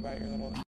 back in the morning.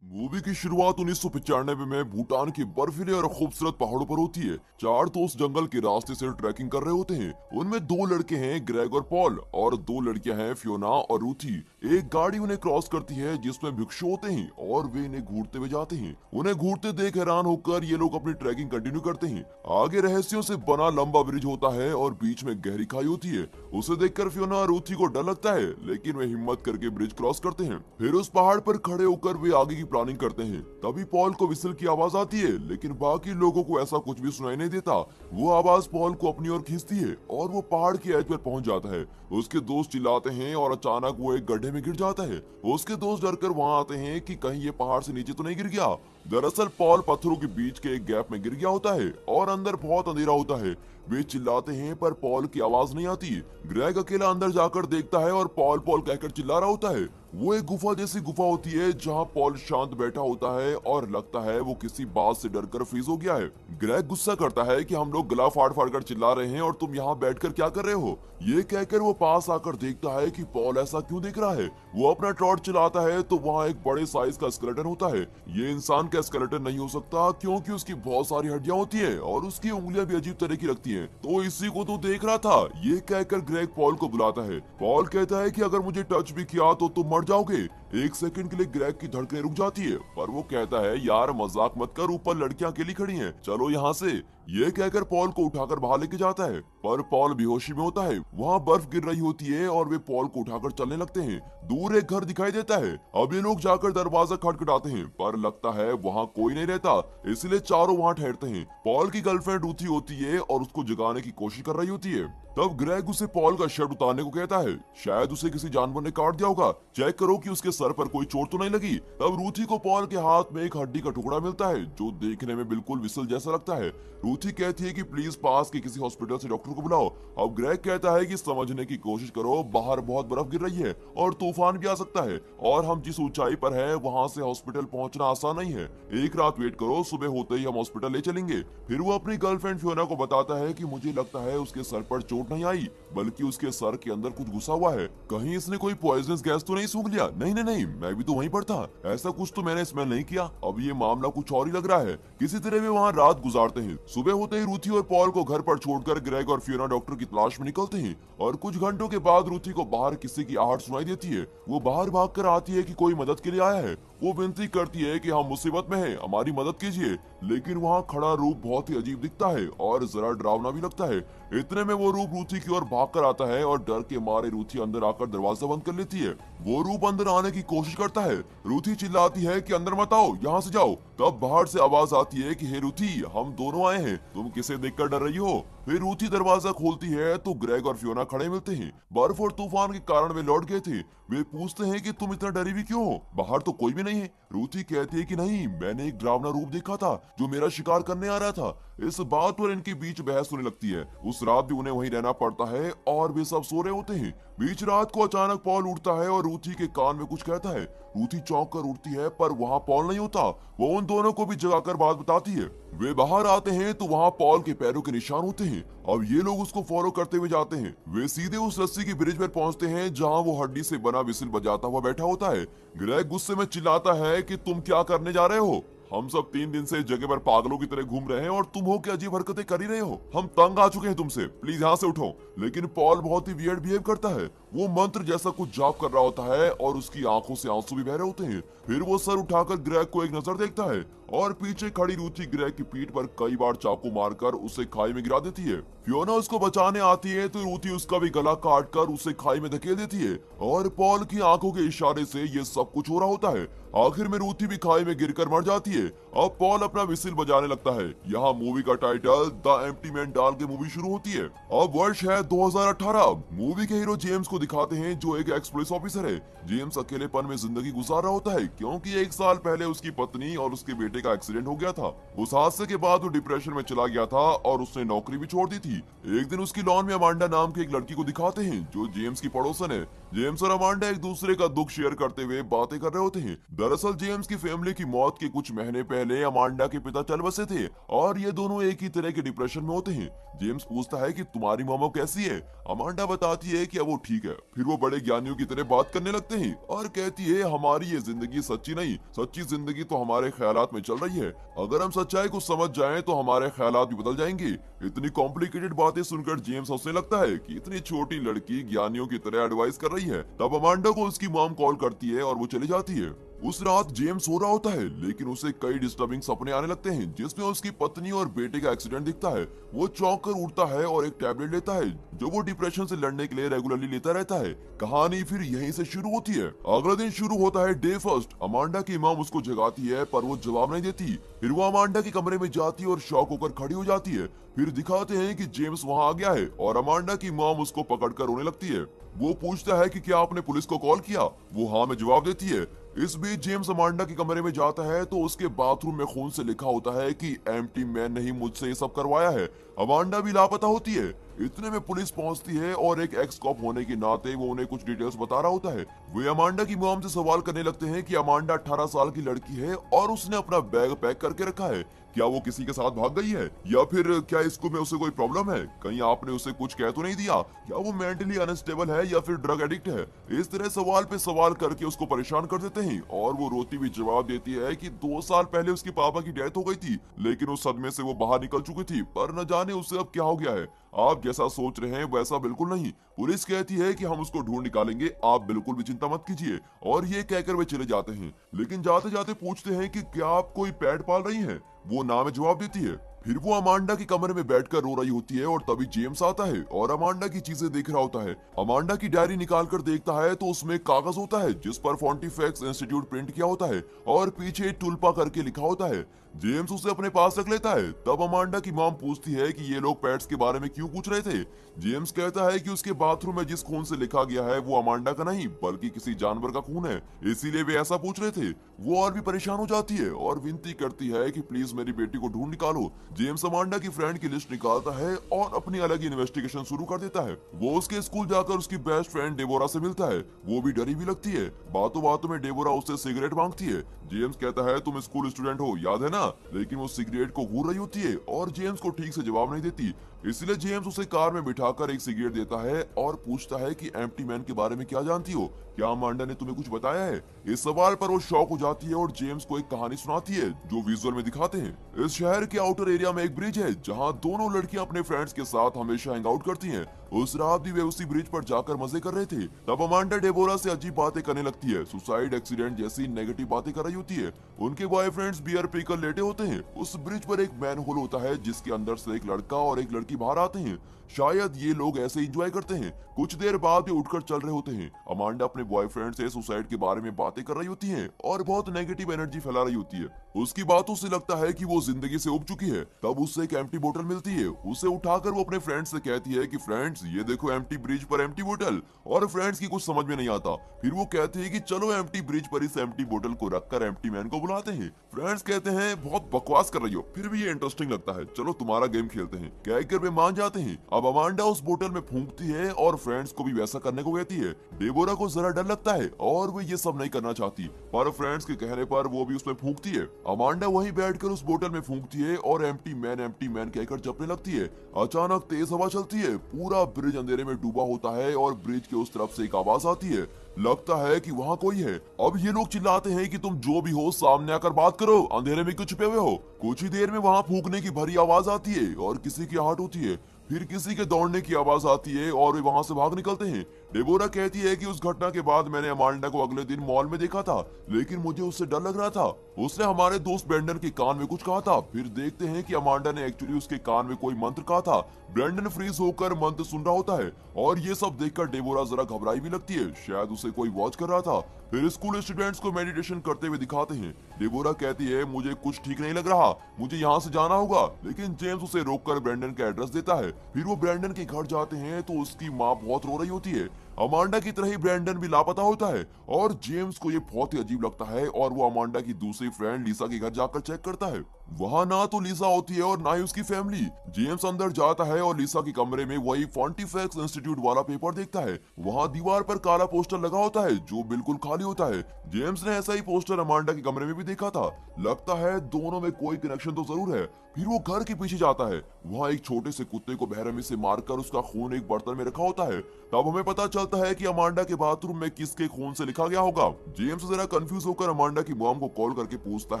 Movie की शुरुआत उन्नीस में भूटान के बर्फीले और खूबसूरत पहाड़ों पर होती है चार दोस्त जंगल के रास्ते से ट्रैकिंग कर रहे होते हैं उनमें दो लड़के हैं ग्रेग और पॉल और दो लड़कियां हैं फ्योना और रूथी एक गाड़ी उन्हें क्रॉस करती है जिसमें भिक्षु होते हैं और वे इन्हें घूरते हुए जाते हैं उन्हें घूरते देख हैरान होकर ये लोग अपनी ट्रैकिंग कंटिन्यू करते हैं आगे रहस्यों से बना लंबा ब्रिज होता है और बीच में गहरी खाई होती है उसे देखकर फ्योना रूथी को डर लगता है लेकिन वे हिम्मत करके ब्रिज क्रॉस करते हैं फिर उस पहाड़ पर खड़े होकर वे आगे की प्लानिंग करते हैं तभी पॉल को विसल की आवाज आती है लेकिन बाकी लोगों को ऐसा कुछ भी सुनाई नहीं देता वो आवाज पॉल को अपनी ओर खींचती है और वो पहाड़ के एज पर पहुंच जाता है उसके दोस्त चिल्लाते हैं और अचानक वो एक गड्ढे में गिर जाता है उसके दोस्त डर कर वहाँ आते हैं की कहीं ये पहाड़ से नीचे तो नहीं गिर गया दरअसल पॉल पत्थरों के बीच के एक गैप में गिर गया होता है और अंदर बहुत अंधेरा होता है वे चिल्लाते हैं पर पॉल की आवाज नहीं आती ग्रेग अकेला अंदर जाकर देखता है और पॉल पॉल कहकर चिल्ला रहा होता है वो एक गुफा जैसी गुफा होती है जहाँ पॉल शांत बैठा होता है और लगता है वो किसी बात से डर कर फ्रीज हो गया है ग्रैग गुस्सा करता है कि हम लोग गला फाड़ फाड़ कर चिल्ला रहे हैं और तुम यहाँ बैठकर क्या कर रहे हो ये कहकर वो पास आकर देखता है कि पॉल ऐसा क्यों देख रहा है वो अपना टॉर्च चलाता है तो वहाँ एक बड़े साइज का स्केलेटन होता है ये इंसान का स्केलेटन नहीं हो सकता क्योंकि उसकी बहुत सारी हड्डियाँ होती है और उसकी उंगलियाँ भी अजीब तरह की रखती है तो इसी को तो देख रहा था ये कहकर ग्रेग पॉल को बुलाता है पॉल कहता है की अगर मुझे टच भी किया तो तुम Ardago एक सेकंड के लिए ग्रैग की धड़कने रुक जाती है पर वो कहता है यार मजाक मत कर ऊपर लड़कियां अकेली खड़ी हैं चलो यहाँ से ये कहकर पॉल को उठाकर बाहर लेके जाता है पर पॉल बेहोशी में होता है वहाँ बर्फ गिर रही होती है और वे पॉल को उठाकर चलने लगते हैं दूर एक घर दिखाई देता है अब ये लोग जाकर दरवाजा खटखटाते हैं पर लगता है वहाँ कोई नहीं रहता इसलिए चारों वहाँ ठहरते हैं पॉल की गर्लफ्रेंड उठी होती है और उसको जगाने की कोशिश कर रही होती है तब ग्रेग उसे पॉल का शर्ट उतारने को कहता है शायद उसे किसी जानवर ने काट दिया होगा चेक करो की उसके सर पर कोई चोट तो नहीं लगी तब रूथी को पॉल के हाथ में एक हड्डी का टुकड़ा मिलता है जो देखने में बिल्कुल विसल जैसा लगता है रूथी कहती है कि प्लीज पास के किसी हॉस्पिटल से डॉक्टर को बुलाओ अब ग्रेग कहता है कि समझने की कोशिश करो बाहर बहुत बर्फ गिर रही है और तूफान भी आ सकता है और हम जिस ऊंचाई पर है वहाँ से हॉस्पिटल पहुँचना आसान नहीं है एक रात वेट करो सुबह होते ही हम हॉस्पिटल ले चलेंगे फिर वो अपनी गर्लफ्रेंड फ्योना को बताता है की मुझे लगता है उसके सर पर चोट नहीं आई बल्कि उसके सर के अंदर कुछ घुसा हुआ है कहीं इसने कोई पॉइजनस गैस तो नहीं सूख लिया नहीं नहीं नहीं मैं भी तो वहीं पर था ऐसा कुछ तो मैंने स्मेल नहीं किया अब ये मामला कुछ और ही लग रहा है किसी तरह वे वहाँ रात गुजारते हैं सुबह होते ही रूथी और पॉल को घर पर छोड़कर ग्रेग और फियोना डॉक्टर की तलाश में निकलते हैं और कुछ घंटों के बाद रूथी को बाहर किसी की आहट सुनाई देती है वो बाहर भाग आती है की कोई मदद के लिए आया है वो विनती करती है कि हम मुसीबत में हैं हमारी मदद कीजिए लेकिन वहाँ खड़ा रूप बहुत ही अजीब दिखता है और जरा डरावना भी लगता है इतने में वो रूप रूथी की ओर भाग कर आता है और डर के मारे रूथी अंदर आकर दरवाजा बंद कर लेती है वो रूप अंदर आने की कोशिश करता है रूथी चिल्लाती है की अंदर मत आओ यहाँ से जाओ तब बाहर से आवाज आती है की हे रूथी हम दोनों आए हैं तुम किसे देख डर रही हो वे रूथी दरवाजा खोलती है तो ग्रेग और फियोना खड़े मिलते हैं बर्फ और तूफान के कारण वे लौट गए थे वे पूछते हैं कि तुम इतना डरी भी क्यों हो बाहर तो कोई भी नहीं है रूथी कहती है कि नहीं मैंने एक ड्रावना रूप देखा था जो मेरा शिकार करने आ रहा था इस बात पर इनके बीच बहस होने लगती है उस रात भी उन्हें वहीं रहना पड़ता है और वे सब सो रहे होते हैं बीच रात को अचानक पॉल उठता है और रूथी के कान में कुछ कहता है रूथी चौंक कर उठती है पर वहाँ पॉल नहीं होता वो उन दोनों को भी जगाकर बात बताती है वे बाहर आते हैं तो वहाँ पॉल के पैरों के निशान होते हैं अब ये लोग उसको फॉलो करते हुए जाते हैं वे सीधे उस रस्सी के ब्रिज पर पहुँचते हैं जहाँ वो हड्डी से बना विसिल बजाता हुआ बैठा होता है ग्रह गुस्से में चिल्लाता है की तुम क्या करने जा रहे हो हम सब तीन दिन से इस जगह पर पागलों की तरह घूम रहे हैं और तुम हो क्या अजीब हरकतें कर ही रहे हो हम तंग आ चुके हैं तुमसे प्लीज यहाँ से उठो लेकिन पॉल बहुत ही वियर्ड बिहेव करता है वो मंत्र जैसा कुछ जाप कर रहा होता है और उसकी आंखों से आंसू भी बह रहे होते हैं फिर वो सर उठाकर ग्रह को एक नजर देखता है और पीछे खड़ी रुचि ग्रह की पीठ पर कई बार चाकू मारकर उसे खाई में गिरा देती है फियोना उसको बचाने आती है तो रूथी उसका भी गला काट कर उसे खाई में धकेल देती है और पॉल की आंखों के इशारे से ये सब कुछ हो रहा होता है आखिर में रूथी भी खाई में गिरकर मर जाती है अब पॉल अपना विसिल बजाने लगता है यहाँ मूवी का टाइटल द एम्प्टी मैन डाल के मूवी शुरू होती है अब वर्ष है 2018 मूवी के हीरो जेम्स को दिखाते हैं जो एक एक्स पुलिस ऑफिसर है जेम्स अकेलेपन में जिंदगी गुजार रहा होता है क्योंकि एक साल पहले उसकी पत्नी और उसके बेटे का एक्सीडेंट हो गया था उस हादसे के बाद वो डिप्रेशन में चला गया था और उसने नौकरी भी छोड़ दी थी एक दिन उसकी लॉन में अमांडा नाम की एक लड़की को दिखाते हैं जो जेम्स की पड़ोसन है जेम्स और अमांडा एक दूसरे का दुख शेयर करते हुए बातें कर रहे होते हैं दरअसल जेम्स की फैमिली की मौत के कुछ महीने पहले अमांडा के पिता चल बसे थे और ये दोनों एक ही तरह के डिप्रेशन में होते हैं जेम्स पूछता है कि तुम्हारी मामा कैसी है अमांडा बताती है कि अब वो ठीक है फिर वो बड़े ज्ञानियों की तरह बात करने लगते हैं और कहती है हमारी ये जिंदगी सच्ची नहीं सच्ची जिंदगी तो हमारे ख्याल में चल रही है अगर हम सच्चाई को समझ जाए तो हमारे ख्याल भी बदल जाएंगे इतनी कॉम्प्लिकेटेड बातें सुनकर जेम्स हंसने लगता है की इतनी छोटी लड़की ज्ञानियों की तरह एडवाइस कर रही है तब अमांडा को उसकी माम कॉल करती है और वो चली जाती है उस रात जेम्स सो रहा होता है लेकिन उसे कई डिस्टर्बिंग सपने आने लगते हैं जिसमें उसकी पत्नी और बेटे का एक्सीडेंट दिखता है वो चौंक कर उठता है और एक टैबलेट लेता है जो वो डिप्रेशन से लड़ने के लिए रेगुलरली लेता रहता है कहानी फिर यहीं से शुरू होती है अगला दिन शुरू होता है डे फर्स्ट अमांडा की इमाम उसको जगाती है पर वो जवाब नहीं देती फिर वो अमांडा के कमरे में जाती है और शौक होकर खड़ी हो जाती है फिर दिखाते हैं कि जेम्स वहां आ गया है और अमांडा की मॉम उसको पकड़कर रोने लगती है वो पूछता है कि क्या आपने पुलिस को कॉल किया वो हाँ में जवाब देती है इस बीच जेम्स अमांडा के कमरे में जाता है तो उसके बाथरूम में खून से लिखा होता है कि टी मैन ने ही मुझसे ये सब करवाया है अमांडा भी लापता होती है इतने में पुलिस पहुंचती है और एक एक्स कॉप होने के नाते वो उन्हें कुछ डिटेल्स बता रहा होता है वे अमांडा की मोम से सवाल करने लगते हैं कि अमांडा 18 साल की लड़की है और उसने अपना बैग पैक करके रखा है क्या वो किसी के साथ भाग गई है या फिर क्या इसको में उसे कोई प्रॉब्लम है कहीं आपने उसे कुछ कह तो नहीं दिया क्या वो मेंटली अनस्टेबल है या फिर ड्रग एडिक्ट है इस तरह सवाल पे सवाल करके उसको परेशान कर देते हैं और वो रोती हुई जवाब देती है कि दो साल पहले उसके पापा की डेथ हो गई थी लेकिन उस सदमे से वो बाहर निकल चुकी थी पर न जाने उसे अब क्या हो गया है आप जैसा सोच रहे हैं वैसा बिल्कुल नहीं पुलिस कहती है कि हम उसको ढूंढ निकालेंगे आप बिल्कुल भी चिंता मत कीजिए और ये कहकर वे चले जाते हैं लेकिन जाते जाते पूछते हैं कि क्या आप कोई पैड पाल रही हैं वो ना में जवाब देती है फिर वो अमांडा के कमरे में बैठकर रो रही होती है और तभी जेम्स आता है और अमांडा की चीजें देख रहा होता है अमांडा की डायरी निकाल कर देखता है तो उसमें कागज होता है जिस पर फॉन्टीफेक्स इंस्टीट्यूट प्रिंट किया होता है और पीछे टुल्पा करके लिखा होता है जेम्स उसे अपने पास रख लेता है तब अमांडा की माम पूछती है कि ये लोग पैट्स के बारे में क्यों पूछ रहे थे जेम्स कहता है कि उसके बाथरूम में जिस खून से लिखा गया है वो अमांडा का नहीं बल्कि किसी जानवर का खून है इसीलिए वे ऐसा पूछ रहे थे वो और भी परेशान हो जाती है और विनती करती है कि प्लीज मेरी बेटी को ढूंढ निकालो जेम्स अमांडा की फ्रेंड की लिस्ट निकालता है और अपनी अलग इन्वेस्टिगेशन शुरू कर देता है वो उसके स्कूल जाकर उसकी बेस्ट फ्रेंड डेबोरा से मिलता है वो भी डरी भी लगती है बातों बातों में डेबोरा उससे सिगरेट मांगती है जेम्स कहता है तुम स्कूल स्टूडेंट हो याद है ना लेकिन वो सिगरेट को घूर रही होती है और जेम्स को ठीक से जवाब नहीं देती इसलिए जेम्स उसे कार में बिठाकर एक सिगरेट देता है और पूछता है कि एम्प्टी मैन के बारे में क्या जानती हो क्या मांडा ने तुम्हें कुछ बताया है इस सवाल पर वो शौक हो जाती है और जेम्स को एक कहानी सुनाती है जो विजुअल में दिखाते हैं इस शहर के आउटर एरिया में एक ब्रिज है जहाँ दोनों लड़कियाँ अपने फ्रेंड्स के साथ हमेशा हैंग आउट करती है उस रात भी वे उसी ब्रिज पर जाकर मजे कर रहे थे तब अमांडा डेबोरा से अजीब बातें करने लगती है सुसाइड एक्सीडेंट जैसी नेगेटिव बातें कर रही होती है उनके बॉयफ्रेंड्स बियर पीकर लेटे होते हैं उस ब्रिज पर एक मैन होल होता है जिसके अंदर से एक लड़का और एक लड़की की बाहर आते हैं शायद ये लोग ऐसे एंजॉय करते हैं कुछ देर बाद भी उठकर चल रहे होते हैं अमांडा अपने बॉयफ्रेंड से सुसाइड के बारे में बातें कर रही होती हैं और बहुत नेगेटिव एनर्जी फैला रही होती है उसकी बातों से लगता है कि वो जिंदगी से उब चुकी है तब उससे एक एम्प्टी बोतल मिलती है उसे उठाकर वो अपने फ्रेंड से कहती है कि फ्रेंड्स ये देखो एम्प्टी ब्रिज पर एम्प्टी बोतल और फ्रेंड्स की कुछ समझ में नहीं आता फिर वो कहते हैं कि चलो एम्प्टी ब्रिज पर इस एम्प्टी बोतल को रखकर एम्प्टी मैन को बुलाते हैं फ्रेंड्स कहते हैं बहुत बकवास कर रही हो फिर भी ये इंटरेस्टिंग लगता है चलो तुम्हारा गेम खेलते हैं कहकर में मान जाते हैं अब अमांडा उस बोतल में फूंकती है और फ्रेंड्स को भी वैसा करने को कहती है डेबोरा को जरा डर लगता है और वो ये सब नहीं करना चाहती पर फ्रेंड्स के कहने पर वो भी उसमें फूंकती है अमांडा वहीं बैठकर उस बोतल में फूंकती है और एम्प्टी मैन एम्प्टी मैन कहकर जपने लगती है अचानक तेज हवा चलती है पूरा ब्रिज अंधेरे में डूबा होता है और ब्रिज के उस तरफ से एक आवाज आती है लगता है कि वहाँ कोई है अब ये लोग चिल्लाते हैं कि तुम जो भी हो सामने आकर बात करो अंधेरे में क्यों छुपे हुए हो कुछ ही देर में वहाँ फूकने की भरी आवाज आती है और किसी की आहट होती है फिर किसी के दौड़ने की आवाज आती है और वे वहां से भाग निकलते हैं डेबोरा कहती है कि उस घटना के बाद मैंने अमांडा को अगले दिन मॉल में देखा था लेकिन मुझे उससे डर लग रहा था उसने हमारे दोस्त ब्रेंडन के कान में कुछ कहा था फिर देखते हैं कि अमांडा ने एक्चुअली उसके कान में कोई मंत्र कहा था ब्रेंडन फ्रीज होकर मंत्र सुन रहा होता है और ये सब देखकर डेबोरा जरा घबराई भी लगती है शायद उसे कोई वॉच कर रहा था फिर स्कूल स्टूडेंट्स को मेडिटेशन करते हुए दिखाते हैं डिबोरा कहती है मुझे कुछ ठीक नहीं लग रहा मुझे यहाँ से जाना होगा लेकिन जेम्स उसे रोककर ब्रैंडन का एड्रेस देता है फिर वो ब्रैंडन के घर जाते हैं तो उसकी माँ बहुत रो रही होती है अमांडा की तरह ही ब्रैंडन भी लापता होता है और जेम्स को ये बहुत ही अजीब लगता है और वो अमांडा की दूसरी फ्रेंड लिसा के घर जाकर चेक करता है वहाँ ना तो लीसा होती है और ना ही उसकी फैमिली जेम्स अंदर जाता है और लीसा के कमरे में वही फॉन्टीफेक्स इंस्टीट्यूट वाला पेपर देखता है वहाँ दीवार पर काला पोस्टर लगा होता है जो बिल्कुल खाली होता है जेम्स ने ऐसा ही पोस्टर अमांडा के कमरे में भी देखा था लगता है दोनों में कोई कनेक्शन तो जरूर है फिर वो घर के पीछे जाता है वहाँ एक छोटे से कुत्ते को बहरमी से मारकर उसका खून एक बर्तन में रखा होता है तब हमें पता चलता है कि अमांडा के बाथरूम में किसके खून से लिखा गया होगा जेम्स जरा कंफ्यूज होकर अमांडा की मॉम को कॉल करके पूछता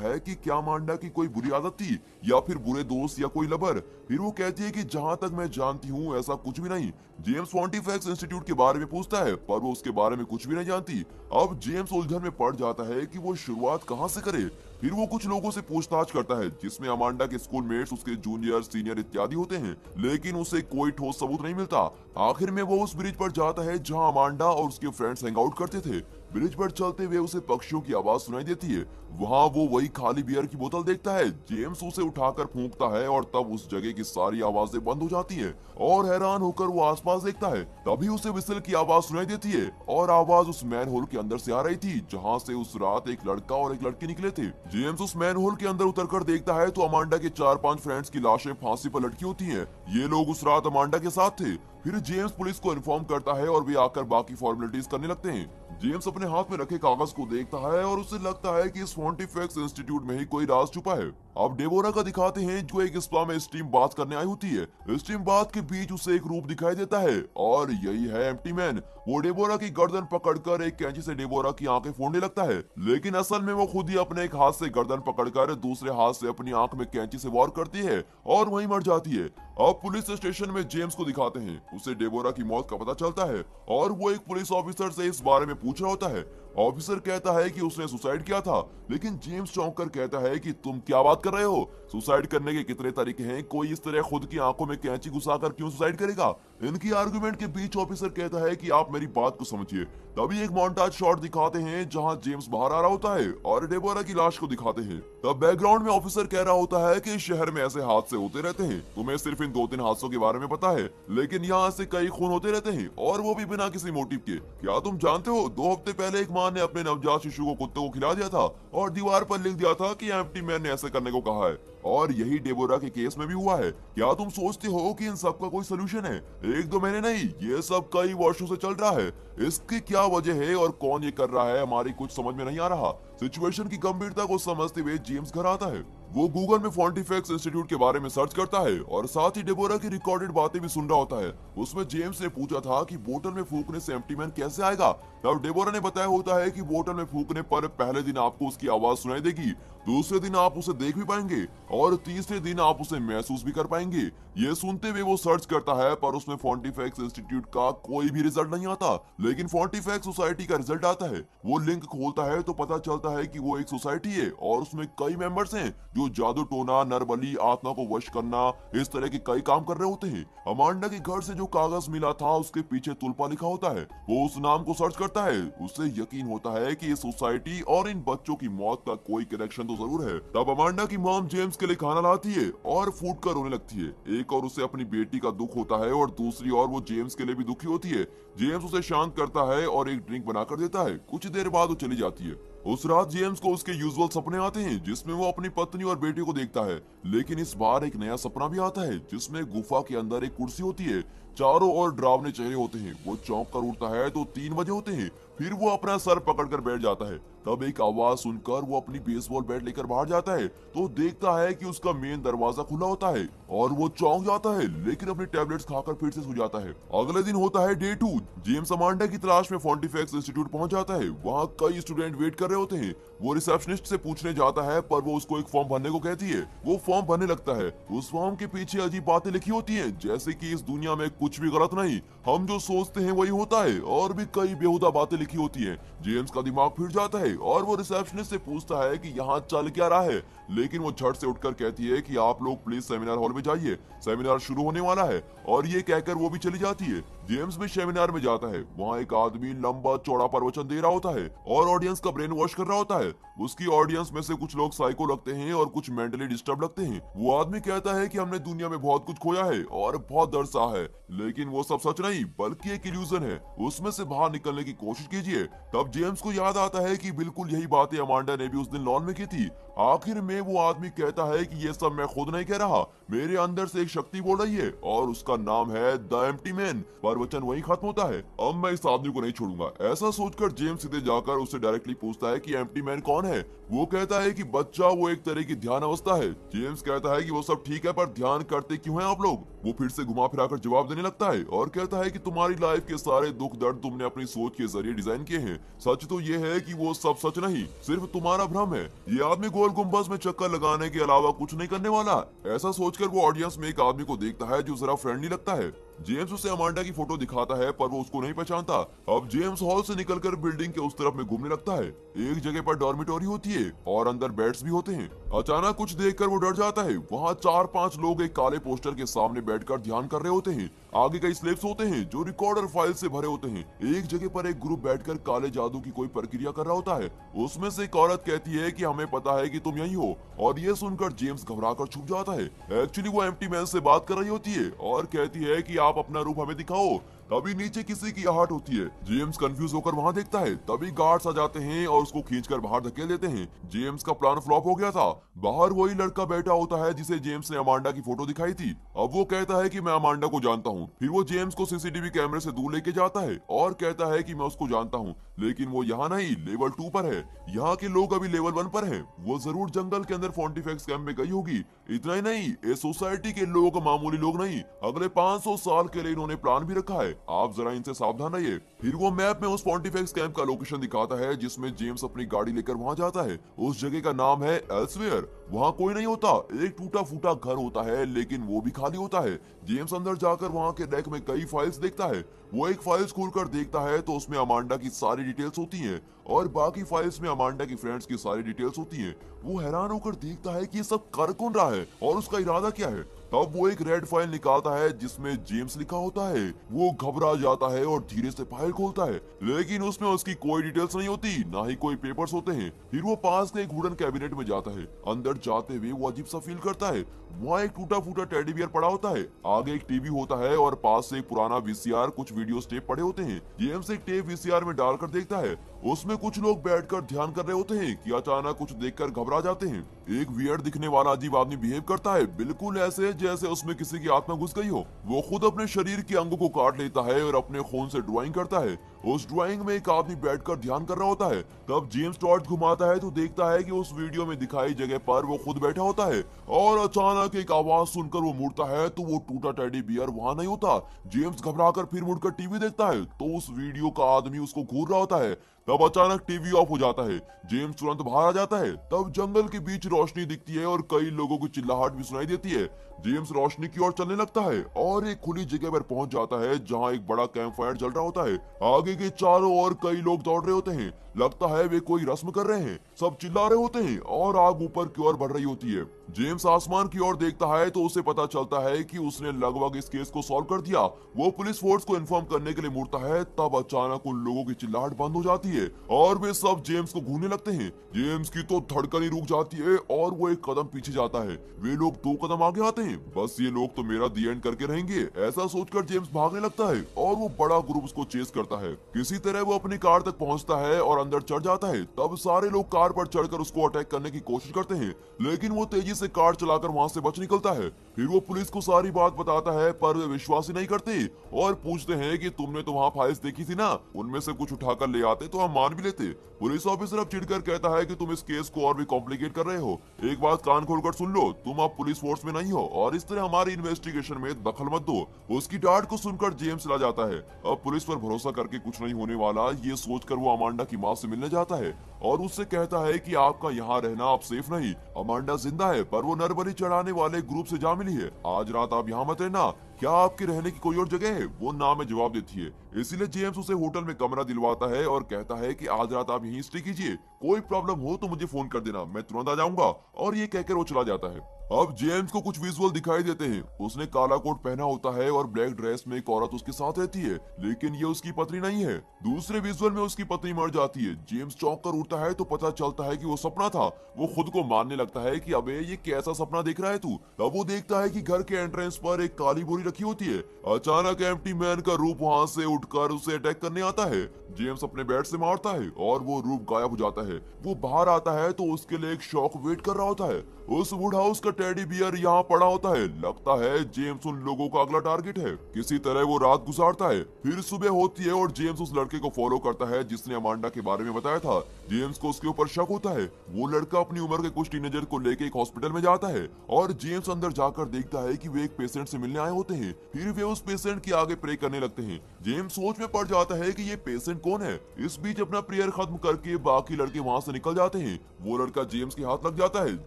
है कि क्या अमांडा की कोई बुरी इजाजत थी या फिर बुरे दोस्त या कोई लबर फिर वो कहती है कि जहाँ तक मैं जानती हूँ ऐसा कुछ भी नहीं जेम्स वॉन्टीफेक्स इंस्टीट्यूट के बारे में पूछता है पर वो उसके बारे में कुछ भी नहीं जानती अब जेम्स उलझन में पड़ जाता है की वो शुरुआत कहाँ से करे फिर वो कुछ लोगों से पूछताछ करता है जिसमें अमांडा के स्कूल मेट्स उसके जूनियर सीनियर इत्यादि होते हैं लेकिन उसे कोई ठोस सबूत नहीं मिलता आखिर में वो उस ब्रिज पर जाता है जहां अमांडा और उसके फ्रेंड्स हैंग करते थे ब्रिज पर चलते हुए उसे पक्षियों की आवाज सुनाई देती है वहाँ वो वही खाली बियर की बोतल देखता है जेम्स उसे उठाकर फूंकता है और तब उस जगह की सारी आवाजें बंद हो जाती हैं और हैरान होकर वो आसपास देखता है तभी उसे विसल की आवाज सुनाई देती है और आवाज उस मैन होल के अंदर से आ रही थी जहाँ से उस रात एक लड़का और एक लड़की निकले थे जेम्स उस मैन होल के अंदर उतर कर देखता है तो अमांडा के चार पांच फ्रेंड्स की लाशें फांसी पर लटकी होती है ये लोग उस रात अमांडा के साथ थे फिर जेम्स पुलिस को इन्फॉर्म करता है और वे आकर बाकी फॉर्मेलिटीज करने लगते हैं जेम्स अपने हाथ में रखे कागज को देखता है और उसे लगता है कि इस फॉन्टिफेक्स इंस्टीट्यूट में ही कोई राज छुपा है अब डेबोरा का दिखाते हैं जो एक स्पा में स्टीम बात करने आई होती है स्टीम बात के बीच उसे एक रूप दिखाई देता है और यही है एम मैन वो डेबोरा की गर्दन पकड़कर एक कैंची से डेबोरा की आंखें फोड़ने लगता है लेकिन असल में वो खुद ही अपने एक हाथ से गर्दन पकड़कर दूसरे हाथ से अपनी आंख में कैंची से वार करती है और वही मर जाती है अब पुलिस स्टेशन में जेम्स को दिखाते हैं उसे डेबोरा की मौत का पता चलता है और वो एक पुलिस ऑफिसर से इस बारे में पूछ रहा होता है ऑफिसर कहता है कि उसने सुसाइड किया था लेकिन जेम्स चौंक कर कहता है कि तुम क्या बात कर रहे हो सुसाइड करने के कितने तरीके हैं कोई इस तरह खुद की आंखों में कैंची कर क्यों सुसाइड करेगा इनकी आर्गुमेंट के बीच ऑफिसर कहता है कि आप मेरी बात को समझिए तभी एक मॉन्टाज शॉट दिखाते हैं जहां जेम्स बाहर आ रहा होता है और डेबोरा की लाश को दिखाते हैं तब बैकग्राउंड में ऑफिसर कह रहा होता है कि शहर में ऐसे हादसे होते रहते हैं तुम्हें सिर्फ इन दो तीन हादसों के बारे में पता है लेकिन यहाँ ऐसी कई खून होते रहते हैं और वो भी बिना किसी मोटिव के क्या तुम जानते हो दो हफ्ते पहले एक माँ ने अपने नवजात शिशु को कुत्ते को खिला दिया था और दीवार पर लिख दिया था की एम मैन ने ऐसा करने को कहा है और यही डेबोरा के केस में भी हुआ है क्या तुम सोचते हो कि इन सब का कोई सोल्यूशन है एक दो तो महीने नहीं ये सब कई वर्षों से चल रहा है इसकी क्या वजह है और कौन ये कर रहा है हमारी कुछ समझ में नहीं आ रहा सिचुएशन की गंभीरता को समझते हुए जेम्स घर आता है वो गूगल में फॉन्ट इफेक्ट इंस्टीट्यूट के बारे में सर्च करता है और साथ ही डेबोरा की रिकॉर्डेड बातें भी सुन रहा होता है उसमें जेम्स ने पूछा था कि बोतल में फूकने से एम्प्टी मैन कैसे आएगा तब डेबोरा ने बताया होता है कि बोतल में फूकने पर पहले दिन आपको उसकी आवाज सुनाई देगी दूसरे दिन आप उसे देख भी पाएंगे और तीसरे दिन आप उसे महसूस भी कर पाएंगे ये सुनते हुए वो सर्च करता है पर उसमें फोर्टिफेक्स इंस्टीट्यूट का कोई भी रिजल्ट नहीं आता लेकिन फोर्टिफेक्स सोसाइटी का रिजल्ट आता है वो लिंक खोलता है तो पता चलता है कि वो एक सोसाइटी है और उसमें कई मेंबर्स हैं जो जो जादू टोना नरबली आत्मा को वश करना इस तरह के कई काम कर रहे होते हैं अमांडा के घर से जो कागज मिला था उसके पीछे तुलपा लिखा होता है वो उस नाम को सर्च करता है उससे यकीन होता है कि इस सोसाइटी और इन बच्चों की मौत का कोई कनेक्शन तो जरूर है तब अमांडा की मॉम जेम्स के लिए खाना लाती है और फूट कर रोने लगती है एक और उसे अपनी बेटी का दुख होता है और दूसरी और वो जेम्स के लिए भी दुखी होती है जेम्स उसे शांत करता है और एक ड्रिंक बनाकर देता है कुछ देर बाद वो चली जाती है उस रात जेम्स को उसके यूजुअल सपने आते हैं जिसमें वो अपनी पत्नी और बेटी को देखता है लेकिन इस बार एक नया सपना भी आता है जिसमें गुफा के अंदर एक कुर्सी होती है चारों ओर ड्रावने चेहरे होते हैं वो चौंक कर उठता है तो तीन बजे होते हैं फिर वो अपना सर पकड़कर बैठ जाता है तब एक आवाज सुनकर वो अपनी बेसबॉल बैट लेकर बाहर जाता है तो देखता है कि उसका मेन दरवाजा खुला होता है और वो चौंक जाता है लेकिन अपने टेबलेट्स खाकर फिर से सो जाता है अगले दिन होता है डे टू जेम्स अमांडा की तलाश में फॉन्टिफेक्स इंस्टीट्यूट पहुंच जाता है वहाँ कई स्टूडेंट वेट कर रहे होते हैं वो रिसेप्शनिस्ट से पूछने जाता है पर वो उसको एक फॉर्म भरने को कहती है वो फॉर्म भरने लगता है उस फॉर्म के पीछे अजीब बातें लिखी होती है जैसे की इस दुनिया में कुछ भी गलत नहीं हम जो सोचते हैं वही होता है और भी कई बेहूदा बातें लिखी होती है जेम्स का दिमाग फिर जाता है आई और वो रिसेप्शनिस्ट से पूछता है कि यहाँ चल क्या रहा है लेकिन वो झट से उठकर कहती है कि आप लोग प्लीज सेमिनार हॉल में जाइए सेमिनार शुरू होने वाला है और ये कहकर वो भी चली जाती है जेम्स भी सेमिनार में जाता है वहाँ एक आदमी लंबा चौड़ा प्रवचन दे रहा होता है और ऑडियंस का ब्रेन वॉश कर रहा होता है उसकी ऑडियंस में से कुछ लोग साइको लगते हैं और कुछ मेंटली डिस्टर्ब लगते हैं वो आदमी कहता है कि हमने दुनिया में बहुत कुछ खोया है और बहुत डर सा है लेकिन वो सब सच नहीं बल्कि एक इल्यूजन है उसमें से बाहर निकलने की कोशिश कीजिए तब जेम्स को याद आता है की बिल्कुल यही बातें अमांडा ने भी उस दिन लॉन में की थी आखिर में वो आदमी कहता है की ये सब मैं खुद नहीं कह रहा मेरे अंदर से एक शक्ति बोल रही है और उसका नाम है द एम्प्टी मैन वचन वही खत्म होता है अब मैं इस आदमी को नहीं छोड़ूंगा ऐसा सोचकर जेम्स सीधे जाकर उसे डायरेक्टली पूछता है कि एम्प्टी मैन कौन है वो कहता है कि बच्चा वो एक तरह की ध्यान अवस्था है जेम्स कहता है कि वो सब ठीक है पर ध्यान करते क्यों हैं आप लोग वो फिर से घुमा फिरा कर जवाब देने लगता है और कहता है कि तुम्हारी लाइफ के सारे दुख दर्द तुमने अपनी सोच के जरिए डिजाइन किए हैं सच तो ये है कि वो सब सच नहीं सिर्फ तुम्हारा भ्रम है ये आदमी गोल गुम्बस में चक्कर लगाने के अलावा कुछ नहीं करने वाला ऐसा सोचकर वो ऑडियंस में एक आदमी को देखता है जो जरा फ्रेंडली लगता है जेम्स उसे अमांडा की फोटो दिखाता है पर वो उसको नहीं पहचानता अब जेम्स हॉल से निकलकर बिल्डिंग के उस तरफ में घूमने लगता है एक जगह पर डॉर्मिटोरी होती है और अंदर बेड्स भी होते हैं अचानक कुछ देखकर वो डर जाता है वहाँ चार पाँच लोग एक काले पोस्टर के सामने बैठकर ध्यान कर रहे होते हैं आगे कई स्लेब्स होते हैं जो रिकॉर्डर फाइल से भरे होते हैं एक जगह पर एक ग्रुप बैठकर काले जादू की कोई प्रक्रिया कर रहा होता है उसमें से एक औरत कहती है कि हमें पता है कि तुम यही हो और ये सुनकर जेम्स घबरा कर छुप जाता है एक्चुअली वो एम्प्टी मैन से बात कर रही होती है और कहती है की आप अपना रूप हमें दिखाओ तभी नीचे किसी की आहट होती है जेम्स कंफ्यूज होकर वहाँ देखता है तभी गार्ड्स आ जाते हैं और उसको कर बाहर धकेल देते हैं जेम्स का प्लान फ्लॉप हो गया था बाहर वही लड़का बैठा होता है जिसे जेम्स ने अमांडा की फोटो दिखाई थी अब वो कहता है की मैं अमांडा को जानता हूँ फिर वो जेम्स को सीसीटीवी कैमरे ऐसी दूर लेके जाता है और कहता है की मैं उसको जानता हूँ लेकिन वो यहाँ नहीं लेवल टू पर है यहाँ के लोग अभी लेवल वन पर है वो जरूर जंगल के अंदर फोन्टीफेक्स कैंप में गई होगी इतना ही नहीं सोसाइटी के लोग मामूली लोग नहीं अगले 500 साल के लिए इन्होंने प्लान भी रखा है आप जरा इनसे सावधान रहिए फिर वो मैप में उस पॉन्टिफेक्स कैंप का लोकेशन दिखाता है जिसमें जेम्स अपनी गाड़ी लेकर वहाँ जाता है उस जगह का नाम है एल्सवेयर वहाँ कोई नहीं होता एक टूटा फूटा घर होता है लेकिन वो भी खाली होता है जेम्स अंदर जाकर वहाँ के डेक में कई फाइल्स देखता है वो एक फाइल्स कर देखता है तो उसमें अमांडा की सारी डिटेल्स होती हैं और बाकी फाइल्स में अमांडा की फ्रेंड्स की सारी डिटेल्स होती हैं वो हैरान होकर देखता है कि ये सब कर कौन रहा है और उसका इरादा क्या है तब वो एक रेड फाइल निकालता है जिसमें जेम्स लिखा होता है वो घबरा जाता है और धीरे से फाइल खोलता है लेकिन उसमें उसकी कोई डिटेल्स नहीं होती ना ही कोई पेपर्स होते हैं फिर वो पास के एक वुडन कैबिनेट में जाता है अंदर जाते हुए वो अजीब सा फील करता है वहाँ एक टूटा फूटा टेडी बियर पड़ा होता है आगे एक टीवी होता है और पास से एक पुराना वीसीआर कुछ वीडियो टेप पड़े होते हैं जेम्स एक टेप वीसीआर में डालकर देखता है उसमें कुछ लोग बैठकर ध्यान कर रहे होते हैं कि अचानक कुछ देखकर घबरा जाते हैं एक वियर दिखने वाला अजीब आदमी बिहेव करता है बिल्कुल ऐसे जैसे उसमें किसी की आत्मा घुस गई हो वो खुद अपने शरीर के अंगों को काट लेता है और अपने खून से ड्राइंग करता है उस ड्राइंग में एक आदमी बैठकर ध्यान कर रहा होता है तब जेम्स टॉर्च घुमाता है तो देखता है कि उस वीडियो में दिखाई जगह पर वो खुद बैठा होता है और अचानक एक आवाज सुनकर वो मुड़ता है तो वो टूटा टेडी बियर वहाँ नहीं होता जेम्स घबरा फिर मुड़कर टीवी देखता है तो उस वीडियो का आदमी उसको घूर रहा होता है तब अचानक टीवी ऑफ हो जाता है जेम्स तुरंत बाहर आ जाता है तब जंगल के बीच रोशनी दिखती है और कई लोगों की चिल्लाहट भी सुनाई देती है जेम्स रोशनी की ओर चलने लगता है और एक खुली जगह पर पहुंच जाता है जहां एक बड़ा कैंप फायर चल रहा होता है आगे के चारों ओर कई लोग दौड़ रहे होते हैं लगता है वे कोई रस्म कर रहे हैं सब चिल्ला रहे होते हैं और आग ऊपर की ओर बढ़ रही होती है जेम्स आसमान की ओर देखता है तो उसे पता चलता है कि उसने लगभग इस केस को सॉल्व कर दिया वो पुलिस फोर्स को इन्फॉर्म करने के लिए मुड़ता है तब अचानक उन लोगों की चिल्लाहट बंद हो जाती है जाती है और वे सब जेम्स को घूरने लगते हैं जेम्स की तो धड़कन ही रुक जाती है और वो एक कदम पीछे जाता है वे लोग दो कदम आगे आते हैं बस ये लोग तो मेरा दी एंड करके रहेंगे ऐसा सोचकर जेम्स भागने लगता है और वो बड़ा ग्रुप उसको चेस करता है किसी तरह वो अपनी कार तक पहुँचता है और अंदर चढ़ जाता है तब सारे लोग कार पर चढ़कर उसको अटैक करने की कोशिश करते हैं लेकिन वो तेजी से कार चलाकर वहाँ से बच निकलता है फिर वो पुलिस को सारी बात बताता है पर वे विश्वास ही नहीं करते और पूछते हैं कि तुमने तो वहाँ फाइल्स देखी थी ना उनमें से कुछ उठाकर ले आते तो हम तो मान भी लेते पुलिस ऑफिसर अब चिढ़कर कहता है कि तुम इस केस को और भी कॉम्प्लिकेट कर रहे हो एक बात कान खोलकर सुन लो तुम अब पुलिस फोर्स में नहीं हो और इस तरह हमारी इन्वेस्टिगेशन में दखल मत दो उसकी डांट को सुनकर जेम्स ला जाता है अब पुलिस पर भरोसा करके कुछ नहीं होने वाला ये सोचकर वो अमांडा की माँ से मिलने जाता है और उससे कहता है कि आपका यहाँ रहना आप सेफ नहीं अमांडा जिंदा है पर वो नरबली चढ़ाने वाले ग्रुप से जा मिली है आज रात आप यहाँ मत रहना क्या आपके रहने की कोई और जगह है वो ना में जवाब देती है इसीलिए जेम्स उसे होटल में कमरा दिलवाता है और कहता है कि आज रात आप यहीं स्टे कीजिए कोई प्रॉब्लम हो तो मुझे फोन कर देना मैं तुरंत आ जाऊंगा और ये कहकर वो चला जाता है अब जेम्स को कुछ विजुअल दिखाई देते हैं उसने काला कोट पहना होता है और ब्लैक ड्रेस में एक औरत उसके साथ रहती है लेकिन ये उसकी पत्नी नहीं है दूसरे विजुअल में उसकी पत्नी मर जाती है जेम्स चौंक कर उठता है तो पता चलता है कि वो सपना था वो खुद को मानने लगता है कि अबे ये कैसा सपना देख रहा है तू तब वो देखता है की घर के एंट्रेंस पर एक काली बोरी रखी होती है अचानक एम मैन का रूप वहाँ से उठकर उसे अटैक करने आता है जेम्स अपने बैट से मारता है और वो रूप गायब हो जाता है है वो बाहर आता है तो उसके लिए एक शौक वेट कर रहा होता है उस वुड हाउस का टेडी बियर यहाँ पड़ा होता है लगता है जेम्स उन लोगों का अगला टारगेट है किसी तरह वो रात गुजारता है फिर सुबह होती है और जेम्स उस लड़के को फॉलो करता है जिसने अमांडा के बारे में बताया था जेम्स को उसके ऊपर शक होता है वो लड़का अपनी उम्र के कुछ टीनेजर को लेके एक हॉस्पिटल में जाता है और जेम्स अंदर जाकर देखता है की वे एक पेशेंट से मिलने आए होते हैं फिर वे उस पेशेंट के आगे प्रे करने लगते है जेम्स सोच में पड़ जाता है की ये पेशेंट कौन है इस बीच अपना प्रेयर खत्म करके बाकी लड़के के वहाँ से निकल जाते हैं वो लड़का जेम्स के हाथ लग जाता है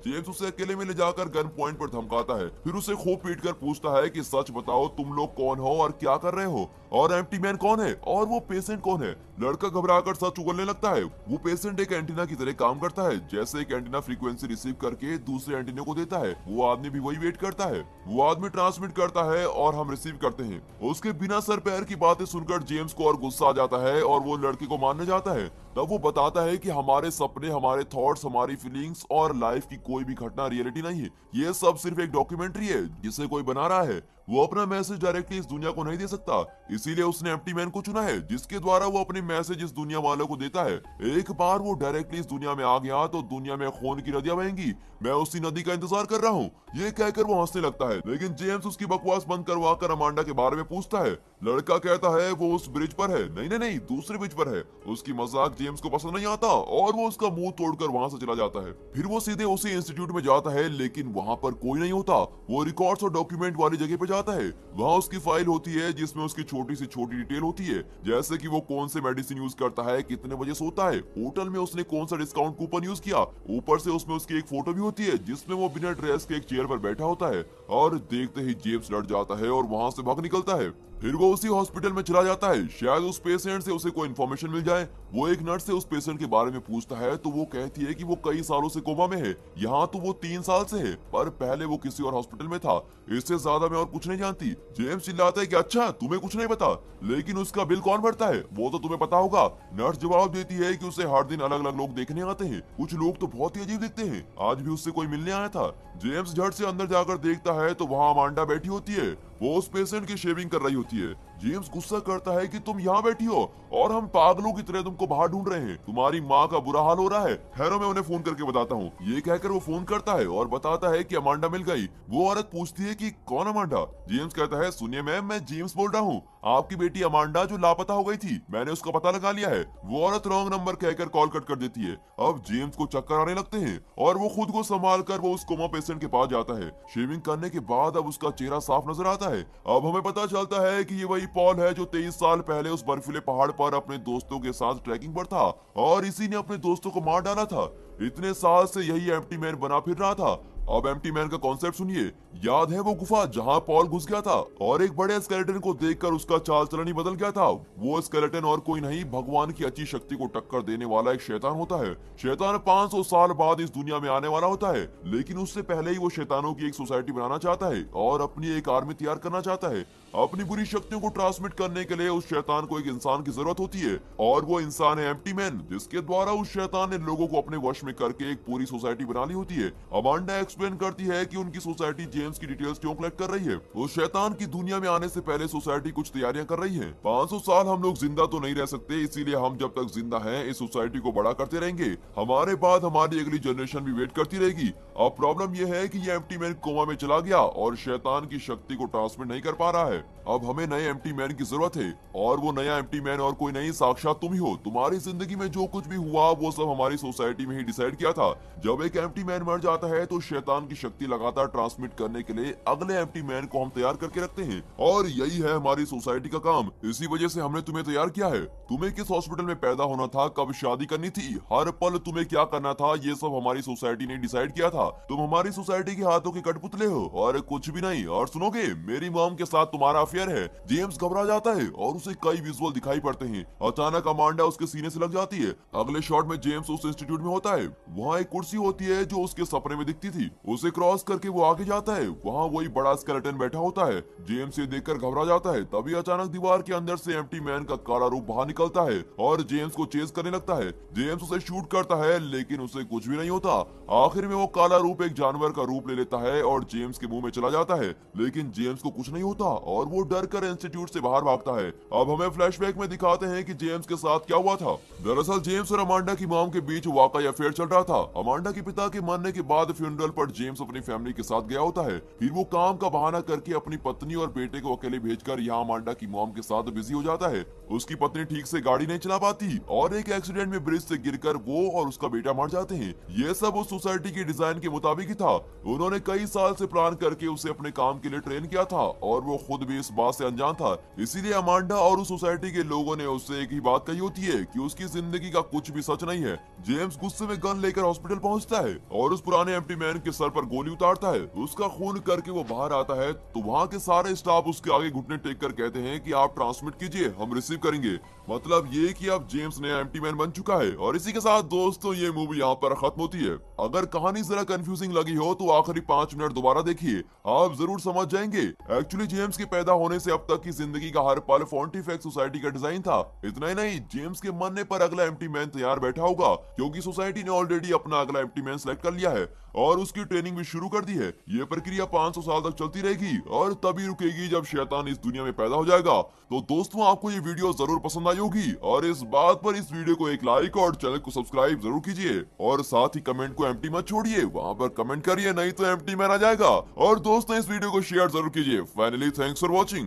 जेम्स उसे अकेले में ले जाकर गन पॉइंट पर धमकाता है फिर उसे खूब पीट कर पूछता है की सच बताओ तुम लोग कौन हो और क्या कर रहे हो और एम्प्टी मैन कौन है और वो पेशेंट कौन है लड़का घबरा सच उगलने लगता है वो पेशेंट एक एंटीना की तरह काम करता है जैसे एक एंटीना फ्रीक्वेंसी रिसीव करके दूसरे एंटीना को देता है वो आदमी भी वही वेट करता है वो आदमी ट्रांसमिट करता है और हम रिसीव करते हैं उसके बिना सर पैर की बातें सुनकर जेम्स को और गुस्सा आ जाता है और वो लड़के को मारने जाता है तब तो वो बताता है कि हमारे सपने हमारे थॉट्स हमारी फीलिंग्स और लाइफ की कोई भी घटना रियलिटी नहीं है ये सब सिर्फ एक डॉक्यूमेंट्री है जिसे कोई बना रहा है वो अपना मैसेज डायरेक्टली इस दुनिया को नहीं दे सकता इसीलिए उसने एम्प्टी मैन को चुना है जिसके द्वारा वो अपने मैसेज इस दुनिया वालों को देता है एक बार वो डायरेक्टली इस दुनिया में आ गया तो दुनिया में खून की नदियां बहेंगी मैं उसी नदी का इंतजार कर रहा हूँ ये कहकर वो हंसने लगता है लेकिन जेम्स उसकी बकवास बंद करवा कर अमांडा के बारे में पूछता है लड़का कहता है वो उस ब्रिज पर है नहीं नहीं नहीं दूसरे ब्रिज पर है उसकी मजाक जेम्स को पसंद नहीं आता और वो उसका मुंह तोड़कर वहां से चला जाता है फिर वो सीधे उसी इंस्टीट्यूट में जाता है लेकिन वहाँ पर कोई नहीं होता वो रिकॉर्ड्स और डॉक्यूमेंट वाली जगह पे जाता है वहाँ उसकी फाइल होती है जिसमें उसकी छोटी से छोटी डिटेल होती है जैसे कि वो कौन से मेडिसिन यूज करता है कितने बजे सोता है होटल में उसने कौन सा डिस्काउंट कूपन यूज किया ऊपर से उसमें उसकी एक फोटो भी होती है जिसमें वो बिना ड्रेस के एक चेयर पर बैठा होता है और देखते ही जेम्स लड़ जाता है और वहाँ से भाग निकलता है फिर वो उसी हॉस्पिटल में चला जाता है शायद उस पेशेंट से उसे कोई इन्फॉर्मेशन मिल जाए वो एक नर्स से उस पेशेंट के बारे में पूछता है तो वो कहती है कि वो कई सालों से कोमा में है यहाँ तो वो तीन साल से है पर पहले वो किसी और हॉस्पिटल में था इससे ज्यादा मैं और कुछ नहीं जानती जेम्स चिल्लाता है की अच्छा तुम्हें कुछ नहीं पता लेकिन उसका बिल कौन भरता है वो तो तुम्हें पता होगा नर्स जवाब देती है की उसे हर दिन अलग अलग लोग देखने आते हैं कुछ लोग तो बहुत ही अजीब दिखते हैं आज भी उससे कोई मिलने आया था जेम्स झट से अंदर जाकर देखता है तो वहाँ अमांडा बैठी होती है वो उस पेशेंट की शेविंग कर रही होती है जेम्स गुस्सा करता है कि तुम यहाँ बैठी हो और हम पागलों की तरह तुमको बाहर ढूंढ रहे हैं तुम्हारी माँ का बुरा हाल हो रहा है ठहरो मैं उन्हें फोन करके बताता हूँ ये कहकर वो फोन करता है और बताता है कि अमांडा मिल गई वो औरत पूछती है कि कौन अमांडा जेम्स कहता है सुनिए मैम मैं जेम्स बोल रहा हूँ आपकी बेटी अमांडा जो लापता हो गई थी मैंने उसका पता लगा लिया है वो औरत रॉन्ग नंबर कहकर कॉल कट कर देती है अब जेम्स को चक्कर आने लगते हैं और वो खुद को संभाल कर वो उस कोमा पेशेंट के पास जाता है शेविंग करने के बाद अब उसका चेहरा साफ नजर आता है अब हमें पता चलता है की ये वही वही पॉल है जो तेईस साल पहले उस बर्फीले पहाड़ पर अपने दोस्तों के साथ ट्रैकिंग पर था और इसी ने अपने दोस्तों को मार डाला था इतने साल से यही एम्प्टी मैन बना फिर रहा था अब एम्प्टी मैन का कॉन्सेप्ट सुनिए याद है वो गुफा जहाँ पॉल घुस गया था और एक बड़े स्केलेटन को देखकर उसका चाल चलन ही बदल गया था वो स्केलेटन और कोई नहीं भगवान की अच्छी शक्ति को टक्कर देने वाला एक शैतान होता है शैतान 500 साल बाद इस दुनिया में आने वाला होता है लेकिन उससे पहले ही वो शैतानों की एक सोसाइटी बनाना चाहता है और अपनी एक आर्मी तैयार करना चाहता है अपनी बुरी शक्तियों को ट्रांसमिट करने के लिए उस शैतान को एक इंसान की जरूरत होती है और वो इंसान है एम्प्टी मैन जिसके द्वारा उस शैतान ने लोगों को अपने वश में ने करके एक पूरी सोसाइटी बना ली होती है अमांडा एक्सप्लेन करती है कि उनकी सोसाइटी जेम्स की डिटेल्स क्यों कलेक्ट कर रही है वो शैतान की दुनिया में आने से पहले सोसाइटी कुछ तैयारियां कर रही है 500 साल हम लोग जिंदा तो नहीं रह सकते इसीलिए हम जब तक जिंदा है इस सोसाइटी को बड़ा करते रहेंगे हमारे बाद हमारी अगली जनरेशन भी वेट करती रहेगी अब प्रॉब्लम यह है की ये टी मैन कोमा में चला गया और शैतान की शक्ति को ट्रांसमिट नहीं कर पा रहा है अब हमें नए टी मैन की जरूरत है और वो नया टी मैन और कोई नहीं साक्षात तुम ही हो तुम्हारी जिंदगी में जो कुछ भी हुआ वो सब हमारी सोसाइटी में ही डिसाइड किया था जब एक एम मैन मर जाता है तो शैतान की शक्ति लगातार ट्रांसमिट करने के लिए अगले एम मैन को हम तैयार करके रखते हैं और यही है हमारी सोसाइटी का काम इसी वजह से हमने तुम्हें तैयार किया है तुम्हें किस हॉस्पिटल में पैदा होना था कब शादी करनी थी हर पल तुम्हें क्या करना था ये सब हमारी सोसाइटी ने डिसाइड किया था तुम हमारी सोसाइटी के हाथों के कटपुतले हो और कुछ भी नहीं और सुनोगे मेरी मॉम के साथ तुम्हारा अफेयर है जेम्स घबरा जाता है और उसे कई विजुअल दिखाई पड़ते हैं अचानक अमांडा उसके सीने से लग जाती है अगले शॉट में जेम्स उस इंस्टीट्यूट में होता है है वहाँ एक कुर्सी होती है जो उसके सपने में दिखती थी उसे क्रॉस करके वो आगे जाता है वहाँ वही बड़ा स्केलेटन बैठा होता है जेम्स ये देखकर घबरा जाता है तभी अचानक दीवार के अंदर से एम्प्टी मैन का काला रूप बाहर निकलता है और जेम्स को चेज करने लगता है जेम्स उसे शूट करता है लेकिन उसे कुछ भी नहीं होता आखिर में वो काला रूप एक जानवर का रूप ले लेता है और जेम्स के मुंह में चला जाता है लेकिन जेम्स को कुछ नहीं होता और वो डर कर इंस्टीट्यूट से बाहर भागता है अब हमें फ्लैशबैक में दिखाते हैं कि जेम्स के साथ क्या हुआ था दरअसल जेम्स और अमांडा की माम के बीच वाकई अफेयर चल रहा था अमांडा के पिता के मरने के बाद फ्यूनरल पर जेम्स अपनी फैमिली के साथ गया होता है फिर वो काम का बहाना करके अपनी पत्नी और बेटे को अकेले भेजकर यहाँ अमांडा की मोम के साथ बिजी हो जाता है उसकी पत्नी ठीक से गाड़ी नहीं चला पाती और एक एक्सीडेंट में ब्रिज से गिरकर वो और उसका बेटा मर जाते हैं ये सब उस सोसाइटी के डिजाइन के मुताबिक ही था उन्होंने कई साल से प्लान करके उसे अपने काम के लिए ट्रेन किया था और वो खुद भी इस बात से अनजान था इसीलिए अमांडा और उस सोसाइटी के लोगों ने उससे एक ही बात कही होती है कि उसकी जिंदगी का कुछ भी सच नहीं है जेम्स गुस्से में गन लेकर हॉस्पिटल पहुंचता है और उस पुराने एम्प्टी मैन के सर पर गोली उतारता है उसका खून करके वो बाहर आता है तो वहाँ के सारे स्टाफ उसके आगे घुटने टेक कर कहते हैं की आप ट्रांसमिट कीजिए हम रिसीव करेंगे मतलब ये कि अब जेम्स नया एम्प्टी मैन बन चुका है और इसी के साथ दोस्तों ये मूवी यहाँ पर खत्म होती है अगर कहानी जरा कंफ्यूजिंग लगी हो तो आखिरी पांच मिनट दोबारा देखिए आप जरूर समझ जाएंगे एक्चुअली जेम्स के पैदा होने से अब तक की जिंदगी का हर पल फॉन्टीफेक सोसाइटी का डिजाइन था इतना ही नहीं जेम्स के मरने पर अगला एम मैन तैयार बैठा होगा क्यूँकी सोसाइटी ने ऑलरेडी अपना अगला एम मैन सिलेक्ट कर लिया है और उसकी ट्रेनिंग भी शुरू कर दी है ये प्रक्रिया पांच साल तक चलती रहेगी और तभी रुकेगी जब शैतान इस दुनिया में पैदा हो जाएगा तो दोस्तों आपको ये वीडियो जरूर पसंद आई आज होगी और इस बात पर इस वीडियो को एक लाइक और चैनल को सब्सक्राइब जरूर कीजिए और साथ ही कमेंट को एम्प्टी मत छोड़िए वहाँ पर कमेंट करिए नहीं तो टी मैन आ जाएगा और दोस्तों इस वीडियो को शेयर जरूर कीजिए फाइनली थैंक्स फॉर वॉचिंग